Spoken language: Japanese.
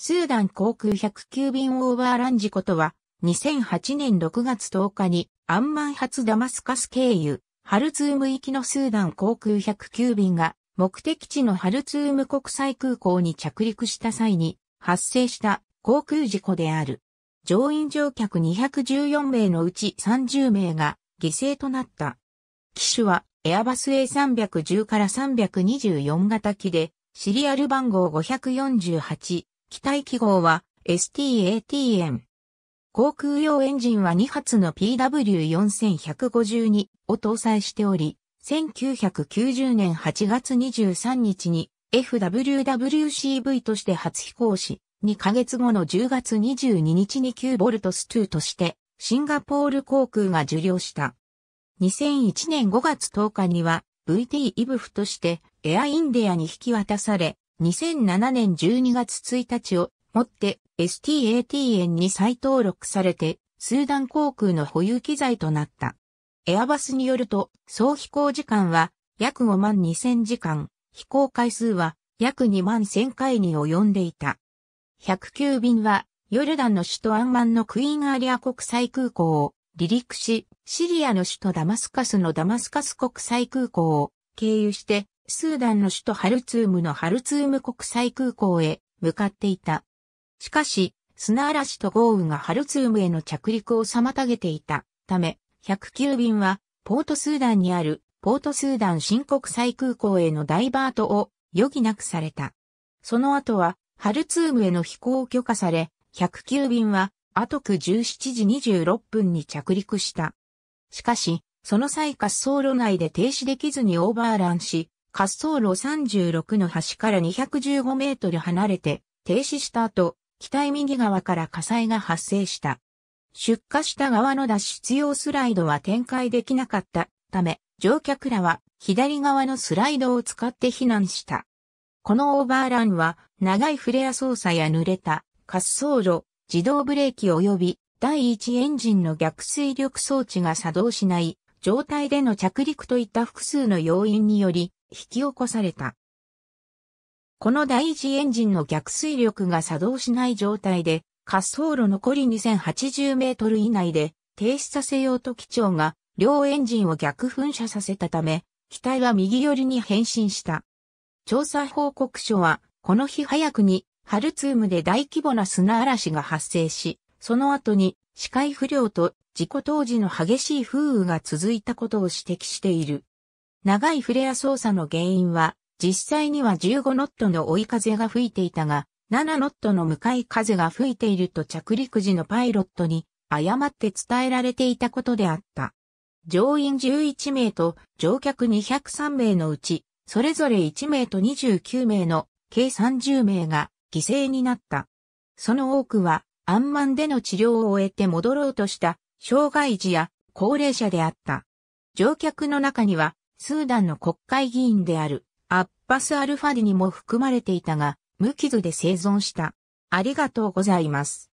スーダン航空109便オーバーラン事故とは、2008年6月10日に、アンマン発ダマスカス経由、ハルツーム行きのスーダン航空109便が、目的地のハルツーム国際空港に着陸した際に、発生した航空事故である。乗員乗客214名のうち30名が犠牲となった。機種はエアバス A310 から324型機で、シリアル番号548、機体記号は STATN。航空用エンジンは2発の PW4152 を搭載しており、1990年8月23日に FWWCV として初飛行し、2ヶ月後の10月22日に9ボルトス2としてシンガポール航空が受領した。2001年5月10日には VT イブフとしてエアインディアに引き渡され、2007年12月1日をもって STATN に再登録されて、スーダン航空の保有機材となった。エアバスによると、総飛行時間は約5万2000時間、飛行回数は約2万1000回に及んでいた。109便は、ヨルダンの首都アンマンのクイーンアリア国際空港を離陸し、シリアの首都ダマスカスのダマスカス国際空港を経由してスーダンの首都ハルツームのハルツーム国際空港へ向かっていた。しかし、砂嵐と豪雨がハルツームへの着陸を妨げていたため、109便はポートスーダンにあるポートスーダン新国際空港へのダイバートを余儀なくされた。その後はハルツームへの飛行を許可され、109便は後く17時26分に着陸した。しかし、その際滑走路内で停止できずにオーバーランし、滑走路36の端から215メートル離れて停止した後、機体右側から火災が発生した。出火した側の脱出用スライドは展開できなかったため、乗客らは左側のスライドを使って避難した。このオーバーランは長いフレア操作や濡れた滑走路、自動ブレーキ及び第一エンジンの逆水力装置が作動しない状態での着陸といった複数の要因により引き起こされた。この第一エンジンの逆推力が作動しない状態で、滑走路残り2080メートル以内で停止させようと機長が両エンジンを逆噴射させたため、機体は右寄りに変身した。調査報告書は、この日早くにハルツームで大規模な砂嵐が発生し、その後に視界不良と事故当時の激しい風雨が続いたことを指摘している。長いフレア操作の原因は、実際には15ノットの追い風が吹いていたが、7ノットの向かい風が吹いていると着陸時のパイロットに誤って伝えられていたことであった。乗員11名と乗客203名のうち、それぞれ1名と29名の計30名が犠牲になった。その多くは、アンマンでの治療を終えて戻ろうとした障害児や高齢者であった。乗客の中にはスーダンの国会議員であるアッバス・アルファディにも含まれていたが、無傷で生存した。ありがとうございます。